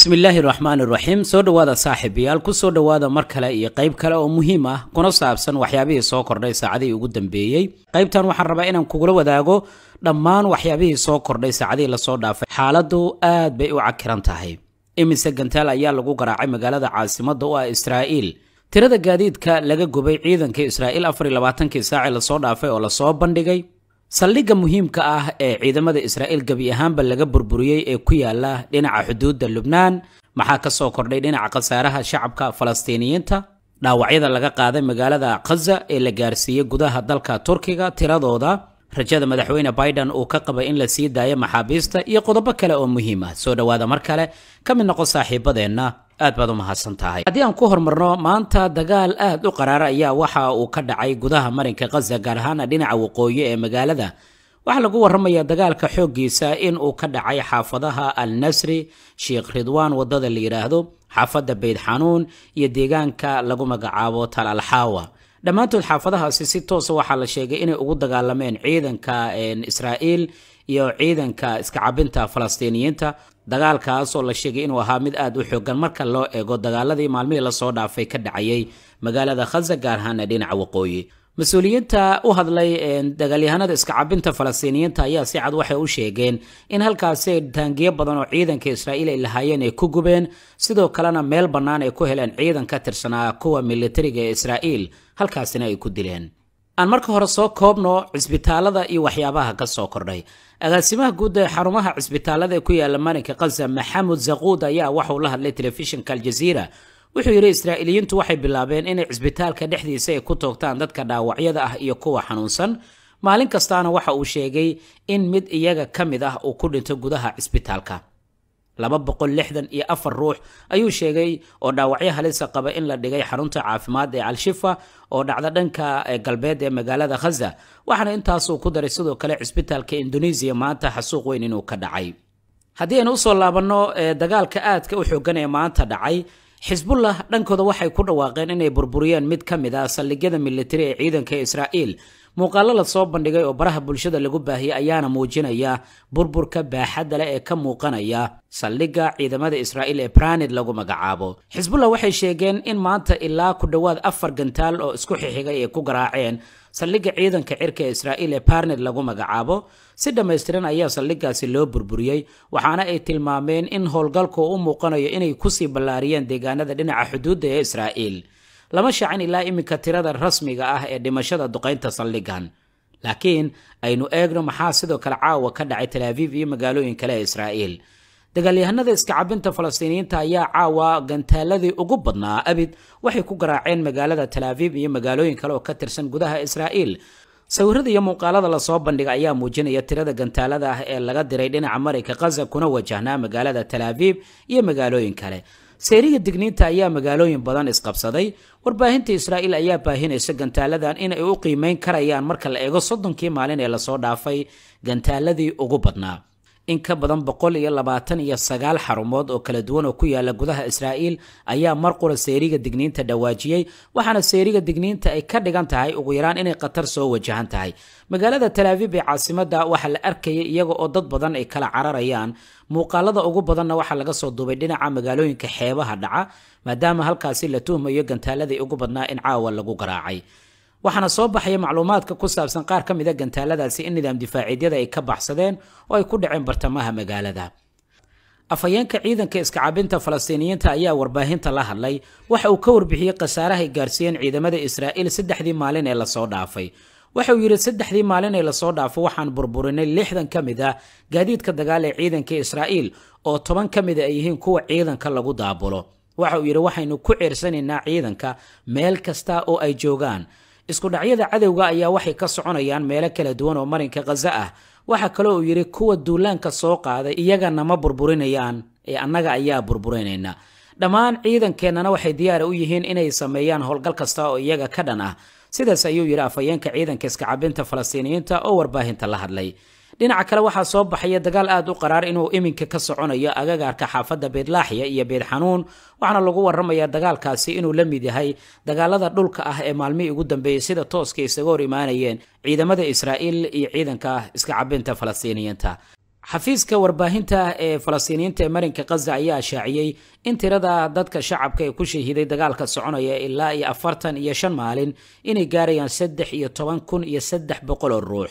bismillaahi raxmaan iraxiim soo dhowaada saaxiibayaal kusoo dhowaada mar kale iyo qayb kale oo muhiim ah kuna saabsan waxyaabihii soo kordhay saacadihii ugu dambeeyey qaybtan waxaan rabaa inaan kugula wadaago dhammaan waxyaabihii soo kordhay saacadihii lasoo dhaafay xaaladdu aad bay u cakiran tahay imise gantaal ayaa lagu garaacay magaalada caasimadda u ah israa'iil tirada gaadiidka laga gubay ciidanka israa'iil afar iyo labaatankii saacee lasoo dhaafay oo lasoo bandhigay saldhigga muhiimka ah ee ciidamada israa'iil gebi ahaanba laga burburiyey ee ku yaalla dhinaca xuduudda lubnaan maxaa ka soo kordhay dhinaca khasaaraha shacabka falastiiniyiinta dhaawacyada laga qaaday magaalada khaza ee la gaarsiiyey gudaha dalka turkiga tiradooda rajada madaxweyne baiden uu ka qaba in la sii daayo maxaabiista iyo qodobo kale oo muhiim ah soo dhowaada mar kale ka mid noqo saaxiibadeenna aad baad u mahadsan tahay haddii aan ku horumarno maanta dagaal aad u qaraara ayaa waxa uu ka dhacay gudaha marinka khaza gaar ahaana dhinaca waqooyi ee magaalada waxaa lagu warramayaa dagaalka xooggiisa in uu ka dhacay xaafadaha al nasri sheikh ridwaan waddada la yidhaahdo xaafadda bayd xanuun iyo deegaanka lagu magacaabo tal alxaawa dhammaantood xaafadahaasi si toosa ah waxaa la sheegay inay ugu dagaalameen ciidanka israa'iil iyo ciidanka iskacabinta cabinta falastiiniyiinta dagaalkaasoo la sheegay inuu ahaa mid aad u xoogan marka loo eego dagaaladii maalmihii lasoo dhaafay ka dhacayay magaalada khaza gaar ahaana dhinaca waqooyi mas-uuliyiinta u hadlay dagaalyahanada iska cabinta falastiiniyiinta ayaa si cad waxay u sheegeen in halkaasi taangiyo badan oo ciidanka israa'iil ay lahaayeen ay ku gubeen sidoo kalena meel bannaan ay ku heleen ciidan ka tirsanaa kuwa militariga ee israa'iil halkaasina ay ku dileen aan marka hore soo koobno cisbitaalada iyo waxyaabaha ka soo kordhay agaasimaha guud ee xarumaha cisbitaalada ee ku yaala marinka khaza maxamud zaquud ayaa waxauu la hadlay telefishinka aljaziira wuxuu yidhi israa'iiliyiintu waxay bilaabeen inay cisbitaalka dhexdiisa ay ku toogtaan dadka dhaawacyada ah iyo kuwa xanuunsan maalin kastaana waxa uu sheegay in mid iyaga ka mid ah uu ku dhinto gudaha cisbitaalka laba boqol lixdan iyo afar ruux ayuu sheegay oo dhaawacyo halisa qaba in la dhigay xarunta caafimaad ee al-shifa oo dhacda dhanka galbeed ee magaalada khaza waxaana intaasuu ku daray sidoo kale cisbitaalka indonesiya maanta xasuuq weyn inuu ka dhacay haddii aynu usoo laabanno dagaalka aadka u xoogan ee maanta dhacay xisbullah dhankooda waxay ku dhawaaqeen inay burburiyeen mid ka mid ah saldhigyada militari ee ciidanka israa'iil muuqaallo la soo bandhigay oo baraha bulshada lagu baahiyey ayaana muujinaya burburka baaxadda leh ee ka muuqanaya saldhigga ciidamada israa'iil ee branid lagu magacaabo xisbullah waxay sheegeen in maanta ilaa ku dhowaad afar gantaal oo isku xixigay ay ku garaaceen saldhigga ciidanka cirka ee israa'iil ee barnet lagu magacaabo si dhammaystiran ayaa saldhiggaasi loo burburiyey waxaana ay tilmaameen in howlgalku u muuqanayo inay kusii ballaariyeen deegaanada dhinaca xuduudda ee israa'iil lama shaacin ilaa iminka tirada rasmiga ah ee dhimashada duqaynta saldhiggan laakiin aynu eegno maxaa sidoo kale caawa ka dhacay talaviif iyo magaalooyin kale ee israa'iil dagaalyahanada iska cabinta falastiiniyiinta ayaa caawa gantaaladii ugu badnaa abid waxay ku garaaceen magaalada talaaviib iyo magaalooyin kale oo ka tirsan gudaha israa'iil sawirada iyo muuqaalada lasoo bandhiga ayaa muujinaya tirada gantaalada ah ee laga diray dhinaca marayka khaza kuna wajahnaa magaalada talaaviib iyo magaalooyin kale seeriga digniinta ayaa magaalooyin badan isqabsaday warbaahinta israa'iil ayaa baahinaysa gantaaladan in ay u qiimayn karayaan marka la eego soddonkii maalin ee lasoo dhaafay gantaaladii ugu badnaa in ka badan boqol iyo labaatan iyo sagaal xarumood oo kala duwan oo ku yaala gudaha israa'iil ayaa mar qura seeriga digniinta dhawaajiyey waxaana seeriga digniinta ay ka dhigan tahay ugu yaraan inay khatar soo wajahan tahay magaalada talaabib ee caasimadda waxaa la arkayay iyaga oo dad badan ay kala cararayaan muuqaalada ugu badanna waxaa laga soo duubay dhinaca magaalooyinka xeebaha dhaca maadaama halkaasi la tuhmayo gantaaladay ugu badnaa in caawa lagu garaacay waxaana soo baxaya macluumaadka ku saabsan qaar ka mid a ah gantaaladaasi in nidaam difaaciidyada ay ka baxsadeen oo ay ku dhaceen bartamaha magaalada afhayeenka ciidanka iskacabinta falastiiniyiinta ayaa warbaahinta la hadlay waxa uu ka warbixiyey khasaarahay gaarsiiyeen ciidamada israa'iil saddexdii maalin ee lasoo dhaafay waxa uu yidhi saddexdii maalin ee lasoo dhaafay waxaan burburinay lixdan ka mid a ah gaadiidka dagaal ee ciidanka israa'iil oo toban ka mida ah ay yihiin kuwa ciidanka lagu daabulo waxa uu yidhi waxaynu ku ceersanaynaa ciidanka meel kasta oo ay joogaan iskudhacyada cadowga ayaa waxay ka soconayaan meelo kala duwan oo marinka khaza ah waxaa kaloo uu yidhi kuwa duulaanka soo qaaday iyagana ma burburinayaan ee annaga ayaa burburinayna dhammaan ciidankeennana waxay diyaar u yihiin inay sameeyaan howlgal kasta oo iyaga ka dhan ah sidaas ayuu yidhi afhayeenka ciidanka iskacabinta falastiiniyiinta oo warbaahinta la hadlay dhinaca kale waxaa soo baxaya dagaal aad u qaraar inuu iminka ka soconayo agagaarka xaafadda beedlaaxya iyo beedxanuun waxaana lagu waramayaa dagaalkaasi inuu la mid yahay dagaalada dhulka ah ee maalmihii ugu dambeeyey sida tooska isaga hor imaanayeen ciidamada israa'iil iyo ciidanka iska cabinta falastiiniyiinta xafiiska warbaahinta ee falastiiniyiinta ee marinka khaza ayaa shaaciyey in tirada dadka shacabka ee ku shahiiday dagaalka soconaya ilaa iyo afartan iyo shan maalin inay gaarayaan saddex iyo toban kun iyo saddex boqol oo ruux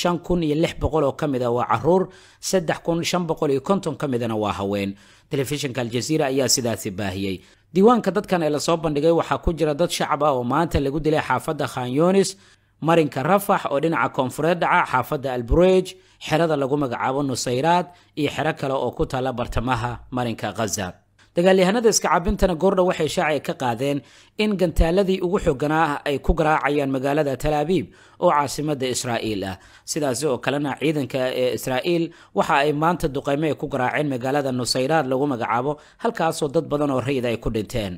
shan kun iyo lix boqol oo ka mida waa caruur saddex kun shan boqol iyo konton ka midana waa haween telefishinka aljaziira ayaa sidaasi baahiyey diiwaanka dadkan ee lasoo bandhigay waxaa ku jira dad shacab ah oo maanta lagu dilay xaafadda khan yunis marinka rafax oo dhinaca koonfureed dhaca xaafadda alburej xerada lagu magacaabo nusayraad iyo xero kale oo ku taalla bartamaha marinka khaza dagaalyahanada iskacabintana goordha waxay shaacay ka qaadeen in gantaaladii ugu xooganaa ay ku garaacayaan magaalada talaabiib oo caasimadda israa'iil ah sidaasi oo kalena ciidanka ee israa'iil waxa ay maanta duqaymo ay ku garaaceen magaalada nusayraad lagu magacaabo halkaasoo dad badan oo rayid ay ku dhinteen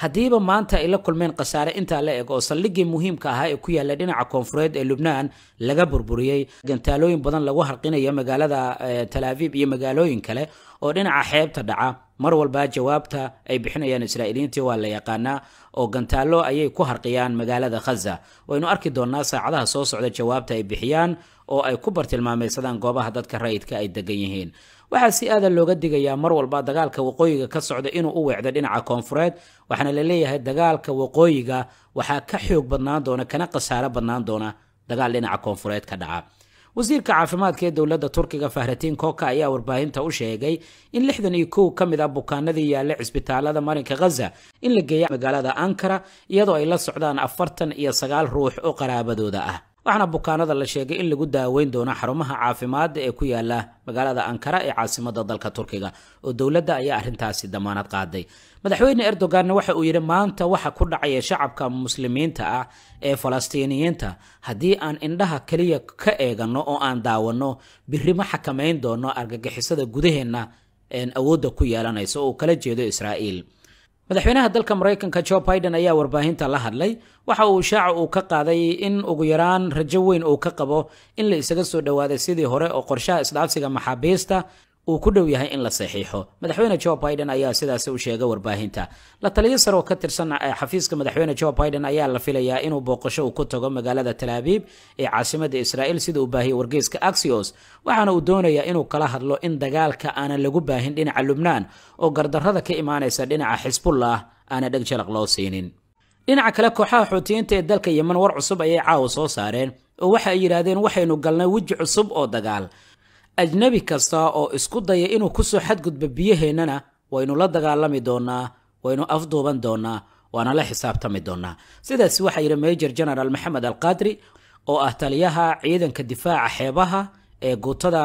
haddiiba maanta ay la kulmeen khasaare intaa la eg oo saldhiggii muhiimka ahaa ee ku yaalla dhinaca koonfureed ee lubnaan laga burburiyey gantaalooyin badan lagu harqinayo magaalada eh, talaaviib iyo magaalooyin kale oo dhinaca xeebta dhaca mar walba jawaabta ay bixinayaan israa'iiliyiintii waa la yaqaanaa oo gantaallo ayay ku harqiyaan magaalada khaza waynu arki doonnaa saacadaha soo socda jawaabta ay bixiyaan oo ay ku bartilmaamaysadaan goobaha dadka rayidka ay degan yihiin waxaa si aadan looga digayaa mar walba dagaalka waqooyiga ka socda inuu u weecdo dhinaca koonfureed waxaana la leeyahay dagaalka waqooyiga waxaa ka xoog badnaan doona kana khasaaro badnaan doona dagaal dhinaca koonfureed ka dhaca wasiirka caafimaadka ee dowladda turkiga fahratiin koka ayaa warbaahinta u sheegay in lixdan iyo kow ka mid ah bukaanadii yaalla cisbitaalada marinka khaza in la geeya magaalada ankara iyadoo ay la socdaan afartan iyo sagaal ruux oo qaraabadooda ah waxaana bukaanada la sheegay in lagu daaweyn doono xarumaha caafimaada ee ku yaala magaalada ankara ee caasimada dalka turkiga oo dowladda ayaa arrintaasi damaanad qaaday madaxweyne erdoganna waxa uu yidhi maanta waxa ku dhacaya shacabka muslimiinta ah ee falastiiniyiinta haddii aan indhaha keliya ka eeganno oo aan daawanno birrimo xakamayn doono argagixisada gudaheenna awoodda ku yeelanaysa oo kala jeedo israa'iil madaxweynaha dalka maraykanka jo biden ayaa warbaahinta la hadlay waxa uu shaaca uu ka qaaday in ugu yaraan rajo weyn uu ka qabo in la isaga soo dhowaaday sidii hore oo qorshaha isdhaafsiga maxaabiista uu ku dhow yahay in la saxiixo madaxweyne jo biden ayaa sidaasi u sheegay warbaahinta la taliyo sar oo ka tirsan eh, xafiiska madaxweyne jo biden ayaa la filayaa inuu booqasho uu ku tago magaalada talaabiib ee caasimada israa'iil sida uu baahiyey wargeyska axios waxaana uu doonayaa inuu kala hadlo in dagaalka aanan lagu baahin dhinaca lubnaan oo gardarrada ka imaanaysa dhinaca xisbullah aana dheg jalaq loo siinin dhinaca kale kooxaha xuutiyiinta ee dalka yeman war cusub ayay caawa soo saareen oo waxa ay yidhaahdeen waxaynu galnay weji cusub oo dagaal ajnebi kasta oo isku daya inuu ku soo xadgudbo biyaheennana waynu la dagaalami doonnaa waynu afduuban doonnaa waana la xisaabtami doonnaa sidaas waxaa yidhi major genaraal maxamed alqadri oo ah taliyaha ciidanka difaaca xeebaha ee guutada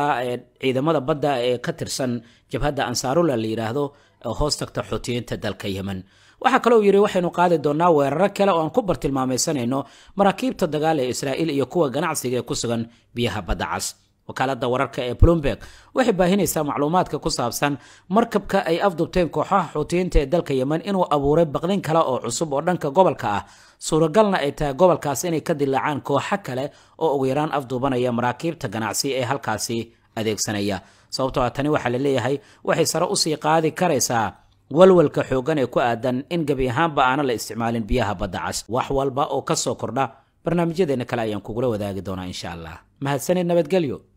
ciidamada badda ee ka tirsan jabhadda ansaarula la yidhaahdo oo hoos tagta xoutiyiinta dalka yemen waxaa kalou yidhi waxaynu qaadi doonnaa weeraro kale oo aan ku bartilmaamaysanayno maraakiibta dagaal ee israa'iil iyo kuwa ganacsiga ee ku sugan biyaha badda cas wakaalada wararka ee bloomberg waxay baahinaysaa macluumaadka ku saabsan markabka ay afdubteen kooxaha xuutiyiinta ee dalka yemen inuu abuuray baqdin kale oo cusub oo dhanka gobolka ah suuragalna ay tahay gobolkaas inay ka dilaacaan kooxo kale oo ugu yaraan afduubanaya maraakiibta ganacsi ee halkaasi adeegsanaya sababtoo a ah tani waxaa la leeyahay waxay sare usii qaadi karaysaa walwalka xoogan ee ku aadan in gebi ahaanba aana la isticmaalin biyaha badda cas wax walba oo ka soo kordha barnaamijyadeena kale ayaan kugula wadaagi doonaa insha allah mahadsanid nabadgelyo